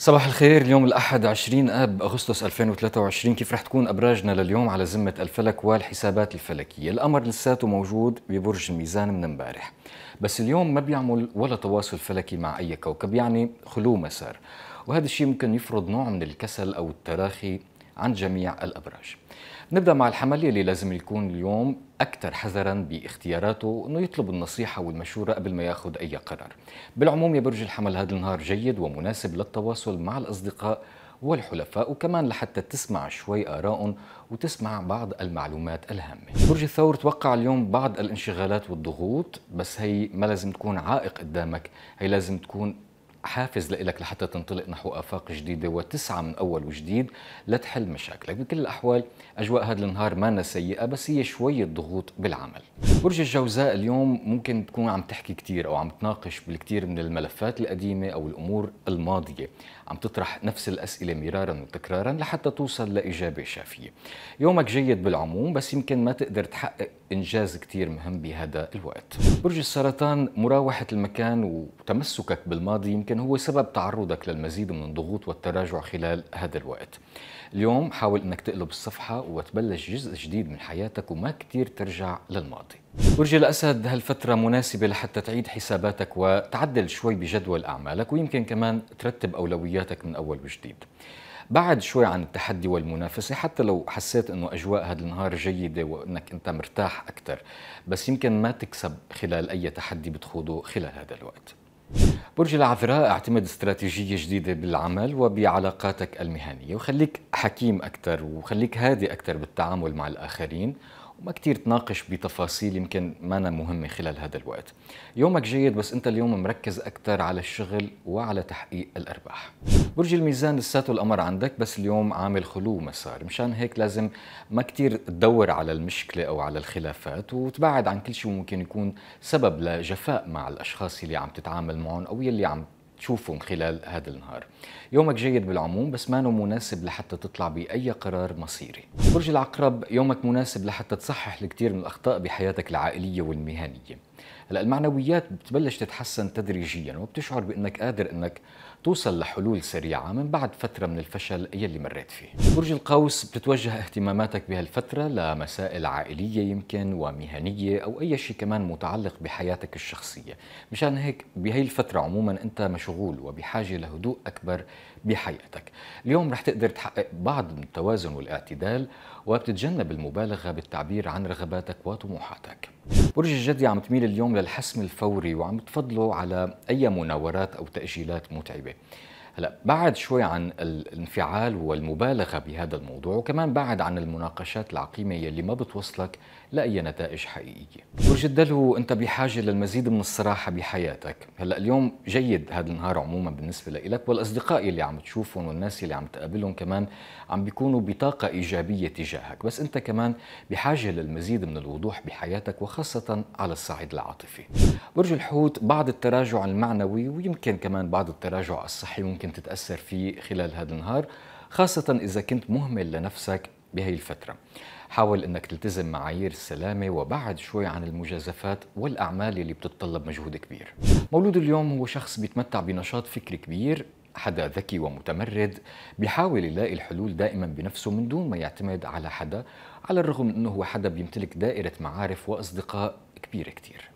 صباح الخير اليوم الأحد 20 آب أغسطس 2023 كيف رح تكون أبراجنا لليوم على ذمة الفلك والحسابات الفلكية الأمر لساته موجود ببرج الميزان من امبارح بس اليوم ما بيعمل ولا تواصل فلكي مع أي كوكب يعني خلو مسار وهذا الشيء ممكن يفرض نوع من الكسل أو التراخي عن جميع الأبراج نبدأ مع الحمل اللي لازم يكون اليوم أكثر حذرا باختياراته أنه يطلب النصيحة والمشورة قبل ما يأخذ أي قرار بالعموم يا برج الحمل هذا النهار جيد ومناسب للتواصل مع الأصدقاء والحلفاء وكمان لحتى تسمع شوي آراء وتسمع بعض المعلومات الهامة برج الثور توقع اليوم بعض الانشغالات والضغوط بس هي ما لازم تكون عائق قدامك هي لازم تكون حافز لإلك لحتى تنطلق نحو آفاق جديدة وتسعى من أول وجديد لتحل مشاكلك بكل الأحوال أجواء هذا النهار ما سيئة بس هي شوية ضغوط بالعمل برج الجوزاء اليوم ممكن تكون عم تحكي كتير أو عم تناقش بالكثير من الملفات القديمة أو الأمور الماضية عم تطرح نفس الأسئلة مرارا وتكرارا لحتى توصل لإجابة شافية يومك جيد بالعموم بس يمكن ما تقدر تحقق إنجاز كتير مهم بهذا الوقت برج السرطان مراوحة المكان وتمسكك بالماضي يمكن يمكن هو سبب تعرضك للمزيد من الضغوط والتراجع خلال هذا الوقت اليوم حاول أنك تقلب الصفحة وتبلش جزء جديد من حياتك وما كتير ترجع للماضي برج الأسد هالفترة مناسبة لحتى تعيد حساباتك وتعدل شوي بجدول أعمالك ويمكن كمان ترتب أولوياتك من أول وجديد بعد شوي عن التحدي والمنافسة حتى لو حسيت أنه أجواء هذا النهار جيدة وأنك أنت مرتاح أكثر بس يمكن ما تكسب خلال أي تحدي بتخوضه خلال هذا الوقت برج العذراء اعتمد استراتيجية جديدة بالعمل وبعلاقاتك المهنية وخليك حكيم أكثر وخليك هادي أكثر بالتعامل مع الآخرين وما كتير تناقش بتفاصيل يمكن مانا مهمة خلال هذا الوقت يومك جيد بس أنت اليوم مركز أكثر على الشغل وعلى تحقيق الأرباح برج الميزان لساته القمر عندك بس اليوم عامل خلو مسار مشان هيك لازم ما كتير تدور على المشكلة أو على الخلافات وتبعد عن كل شيء ممكن يكون سبب لجفاء مع الأشخاص اللي عم تتعامل معهم أو يلي عم تشوفهم خلال هذا النهار يومك جيد بالعموم بس ما مناسب لحتى تطلع بأي قرار مصيري برج العقرب يومك مناسب لحتى تصحح الكثير من الأخطاء بحياتك العائلية والمهنية هلا المعنويات بتبلش تتحسن تدريجيا وبتشعر بانك قادر انك توصل لحلول سريعة من بعد فترة من الفشل يلي مريت فيه برج القوس بتتوجه اهتماماتك بهالفترة لمسائل عائلية يمكن ومهنية أو أي شيء كمان متعلق بحياتك الشخصية مشان هيك بهي الفترة عموما أنت مشغول وبحاجة لهدوء أكبر بحياتك اليوم رح تقدر تحقق بعض من التوازن والاعتدال وبتتجنب المبالغة بالتعبير عن رغباتك وطموحاتك برج الجدي عم تميل اليوم للحسم الفوري وعم تفضله على أي مناورات أو تأجيلات متعبة هلا بعد شوي عن الانفعال والمبالغه بهذا الموضوع وكمان بعد عن المناقشات العقيمه يلي ما بتوصلك لاي نتائج حقيقيه. برج الدلو انت بحاجه للمزيد من الصراحه بحياتك، هلا اليوم جيد هذا النهار عموما بالنسبه لك والاصدقاء اللي عم تشوفهم والناس اللي عم تقابلهم كمان عم بيكونوا بطاقه ايجابيه تجاهك، بس انت كمان بحاجه للمزيد من الوضوح بحياتك وخاصه على الصعيد العاطفي. برج الحوت بعض التراجع المعنوي ويمكن كمان بعض التراجع الصحي ممكن تتأثر فيه خلال هذا النهار خاصة إذا كنت مهمل لنفسك بهي الفترة حاول أنك تلتزم معايير السلامة وبعد شوي عن المجازفات والأعمال اللي بتتطلب مجهود كبير مولود اليوم هو شخص بيتمتع بنشاط فكري كبير حدا ذكي ومتمرد بيحاول يلاقي الحلول دائما بنفسه من دون ما يعتمد على حدا على الرغم من أنه هو حدا بيمتلك دائرة معارف وأصدقاء كبيرة كتير